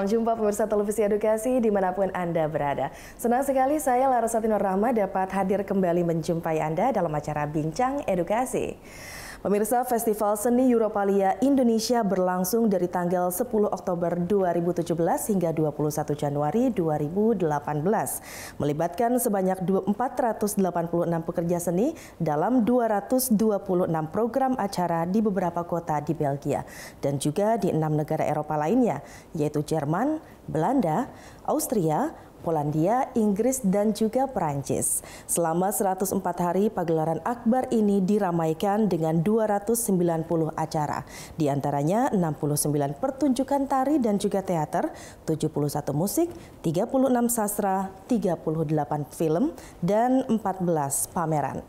Salam jumpa pemirsa televisi edukasi dimanapun Anda berada. Senang sekali saya Larasati Rahma dapat hadir kembali menjumpai Anda dalam acara Bincang Edukasi. Pemirsa Festival Seni Europalia Indonesia berlangsung dari tanggal 10 Oktober 2017 hingga 21 Januari 2018. Melibatkan sebanyak 486 pekerja seni dalam 226 program acara di beberapa kota di Belgia dan juga di enam negara Eropa lainnya, yaitu Jerman, Belanda, Austria, Polandia, Inggris, dan juga Perancis. Selama 104 hari, pagelaran akbar ini diramaikan dengan 290 acara, di antaranya 69 pertunjukan tari dan juga teater, 71 musik, 36 sastra, 38 film, dan 14 pameran.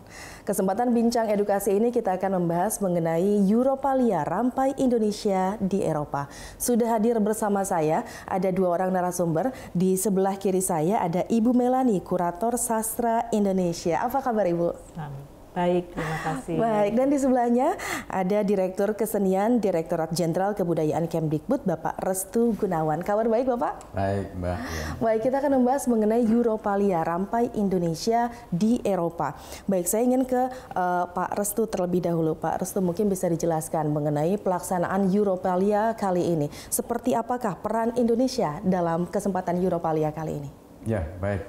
Kesempatan bincang edukasi ini kita akan membahas mengenai Europalia Rampai Indonesia di Eropa. Sudah hadir bersama saya ada dua orang narasumber. Di sebelah kiri saya ada Ibu Melani, kurator sastra Indonesia. Apa kabar Ibu? Amin. Baik, terima kasih. Baik, dan di sebelahnya ada Direktur Kesenian Direktorat Jenderal Kebudayaan Kemdikbud, Bapak Restu Gunawan. Kabar baik, Bapak? Baik, Mbak. Ya. Baik, kita akan membahas mengenai Europalia, rampai Indonesia di Eropa. Baik, saya ingin ke uh, Pak Restu terlebih dahulu. Pak Restu mungkin bisa dijelaskan mengenai pelaksanaan Europalia kali ini. Seperti apakah peran Indonesia dalam kesempatan Europalia kali ini? Ya, baik.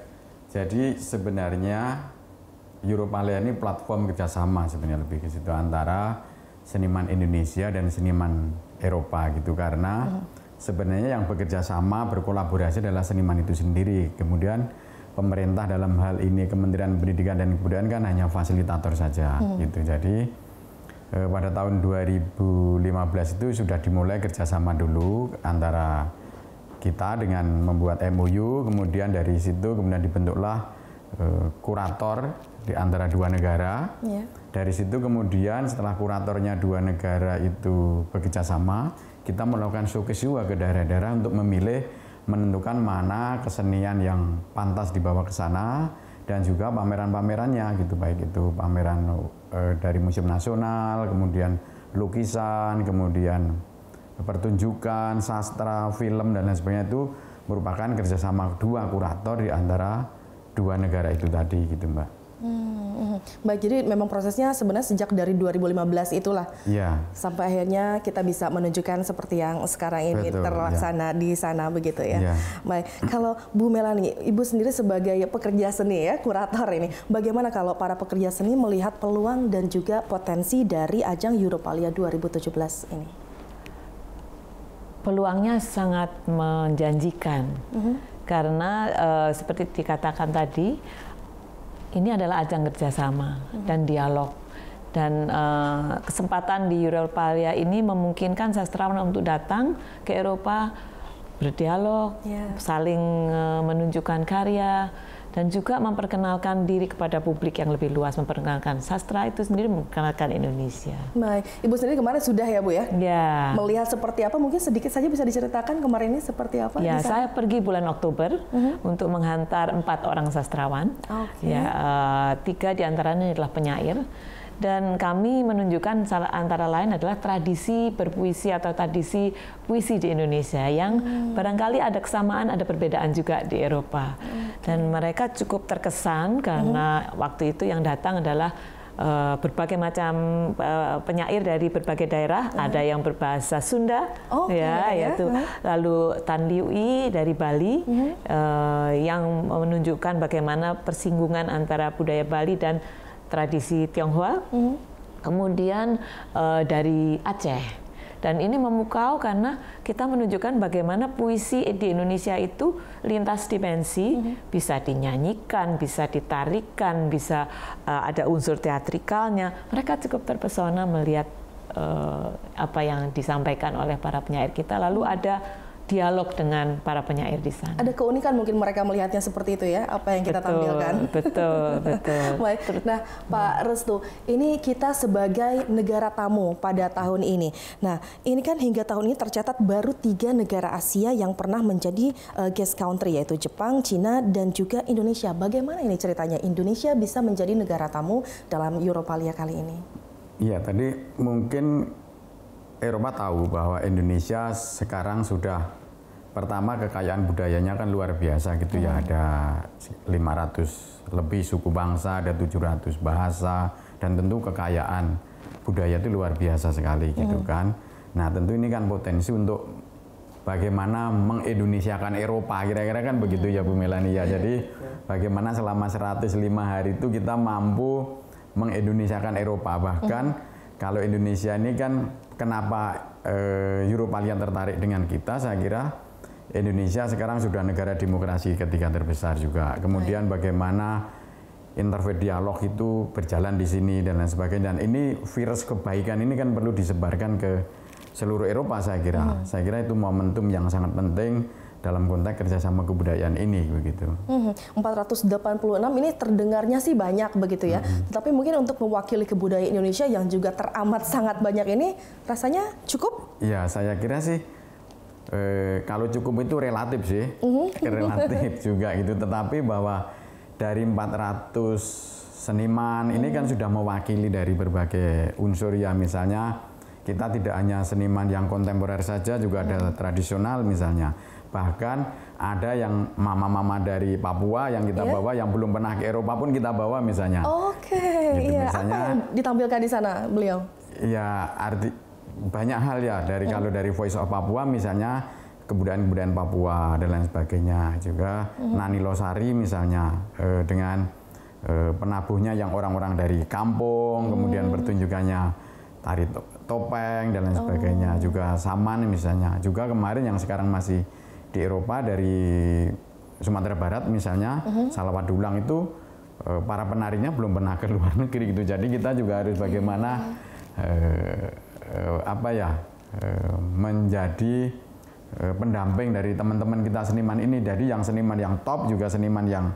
Jadi sebenarnya Europalia ini platform kerjasama sebenarnya lebih ke situ antara seniman Indonesia dan seniman Eropa gitu karena sebenarnya yang bekerja sama berkolaborasi adalah seniman itu sendiri kemudian pemerintah dalam hal ini Kementerian Pendidikan dan Kebudayaan kan hanya fasilitator saja hmm. gitu jadi eh, pada tahun 2015 itu sudah dimulai kerjasama dulu antara kita dengan membuat MOU kemudian dari situ kemudian dibentuklah Eh, kurator di antara dua negara. Yeah. Dari situ kemudian setelah kuratornya dua negara itu bekerja sama, kita melakukan showcase juga ke daerah-daerah untuk memilih menentukan mana kesenian yang pantas dibawa ke sana dan juga pameran-pamerannya gitu baik itu pameran e, dari museum nasional, kemudian lukisan, kemudian pertunjukan, sastra, film dan lain sebagainya itu merupakan kerjasama dua kurator di antara dua negara itu tadi gitu mbak. Hmm, hmm. baik jadi memang prosesnya sebenarnya sejak dari 2015 itulah ya. sampai akhirnya kita bisa menunjukkan seperti yang sekarang ini Betul, ya. terlaksana ya. di sana begitu ya. ya. Baik kalau Bu Melani, ibu sendiri sebagai pekerja seni ya kurator ini, bagaimana kalau para pekerja seni melihat peluang dan juga potensi dari ajang Europalia 2017 ini? peluangnya sangat menjanjikan mm -hmm. karena uh, seperti dikatakan tadi ini adalah ajang kerjasama mm -hmm. dan dialog dan uh, kesempatan di Europalia ini memungkinkan sastrawan untuk datang ke Eropa berdialog, yeah. saling uh, menunjukkan karya, dan juga memperkenalkan diri kepada publik yang lebih luas, memperkenalkan sastra itu sendiri, memperkenalkan Indonesia. Baik, Ibu sendiri kemarin sudah ya Bu ya? Ya. Melihat seperti apa, mungkin sedikit saja bisa diceritakan kemarin ini seperti apa? Ya, saya pergi bulan Oktober uh mhm. -huh. untuk menghantar empat orang sastrawan. Okay. Ya, uh, tiga diantaranya adalah penyair dan kami menunjukkan antara lain adalah tradisi berpuisi atau tradisi puisi di Indonesia yang hmm. barangkali ada kesamaan ada perbedaan juga di Eropa hmm. dan mereka cukup terkesan karena hmm. waktu itu yang datang adalah Uh, berbagai macam uh, penyair dari berbagai daerah, uh ada yang berbahasa Sunda, oh, okay, ya, ya, yaitu uh lalu Tan Liui dari Bali, uh uh, yang menunjukkan bagaimana persinggungan antara budaya Bali dan tradisi Tionghoa, hmm. kemudian uh, dari Aceh. Dan ini memukau karena kita menunjukkan bagaimana puisi di Indonesia itu lintas dimensi, mm-hmm. bisa dinyanyikan, bisa ditarikan, bisa uh, ada unsur teatrikalnya. Mereka cukup terpesona melihat uh, apa yang disampaikan oleh para penyair kita. Lalu ada dialog dengan para penyair di sana. Ada keunikan mungkin mereka melihatnya seperti itu ya, apa yang kita betul, tampilkan. Betul, betul. Baik. Nah, Pak Restu, ini kita sebagai negara tamu pada tahun ini. Nah, ini kan hingga tahun ini tercatat baru tiga negara Asia yang pernah menjadi uh, guest country yaitu Jepang, Cina, dan juga Indonesia. Bagaimana ini ceritanya Indonesia bisa menjadi negara tamu dalam Europalia kali ini? Iya, tadi mungkin Eropa eh, tahu bahwa Indonesia sekarang sudah pertama kekayaan budayanya kan luar biasa gitu ya. hmm. ya ada 500 lebih suku bangsa ada 700 bahasa dan tentu kekayaan budaya itu luar biasa sekali gitu hmm. kan nah tentu ini kan potensi untuk bagaimana mengindonesiakan Eropa kira-kira kan begitu hmm. ya Bu Melania ya. iya, jadi iya. bagaimana selama 105 hari itu kita mampu mengindonesiakan Eropa bahkan hmm kalau Indonesia ini kan kenapa eh, yang tertarik dengan kita saya kira Indonesia sekarang sudah negara demokrasi ketiga terbesar juga kemudian bagaimana interfaith dialog itu berjalan di sini dan lain sebagainya dan ini virus kebaikan ini kan perlu disebarkan ke seluruh Eropa saya kira hmm. saya kira itu momentum yang sangat penting dalam konteks kerjasama kebudayaan ini begitu. Hmm, 486 ini terdengarnya sih banyak begitu ya, hmm. tetapi mungkin untuk mewakili kebudayaan Indonesia yang juga teramat sangat banyak ini rasanya cukup? Ya saya kira sih eh, kalau cukup itu relatif sih, hmm. relatif juga gitu. Tetapi bahwa dari 400 seniman hmm. ini kan hmm. sudah mewakili dari berbagai unsur ya misalnya kita tidak hanya seniman yang kontemporer saja juga ada hmm. tradisional misalnya Bahkan ada yang mama-mama dari Papua yang kita yeah. bawa yang belum pernah ke Eropa pun kita bawa misalnya. Oke. Okay. Gitu, yeah. Apa yang ditampilkan di sana beliau? Ya arti banyak hal ya dari yeah. kalau dari Voice of Papua misalnya kebudayaan-kebudayaan Papua dan lain sebagainya juga mm. Nani Losari misalnya eh, dengan eh, penabuhnya yang orang-orang dari kampung mm. kemudian hmm. pertunjukannya tari topeng dan lain sebagainya oh. juga saman misalnya juga kemarin yang sekarang masih di Eropa dari Sumatera Barat misalnya uh mhm. -huh. Salawat Dulang itu eh, para penarinya belum pernah ke luar negeri gitu. Jadi kita juga harus iya. bagaimana uh, uh, apa ya uh, menjadi uh, pendamping dari teman-teman kita seniman ini. Jadi yang seniman yang top juga seniman yang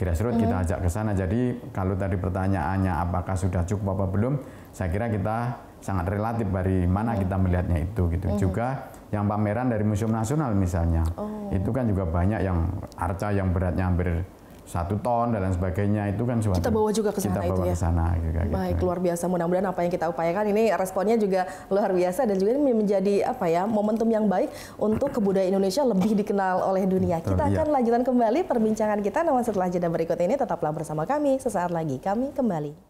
grassroots uh -huh. kita mhm. ajak ke sana. Jadi kalau tadi pertanyaannya apakah sudah cukup apa belum, saya kira kita sangat relatif dari mana uh iya. -huh. kita melihatnya itu gitu. uh mhm. -huh. Juga yang pameran dari Museum Nasional misalnya. Oh. Itu kan juga banyak yang arca yang beratnya hampir satu ton dan lain sebagainya itu kan suatu kita bawa juga ke sana itu ya kesana, gitu, baik gitu. luar biasa mudah-mudahan apa yang kita upayakan ini responnya juga luar biasa dan juga ini menjadi apa ya momentum yang baik untuk kebudayaan Indonesia lebih dikenal oleh dunia Betul, kita iya. akan lanjutkan kembali perbincangan kita namun setelah jeda berikut ini tetaplah bersama kami sesaat lagi kami kembali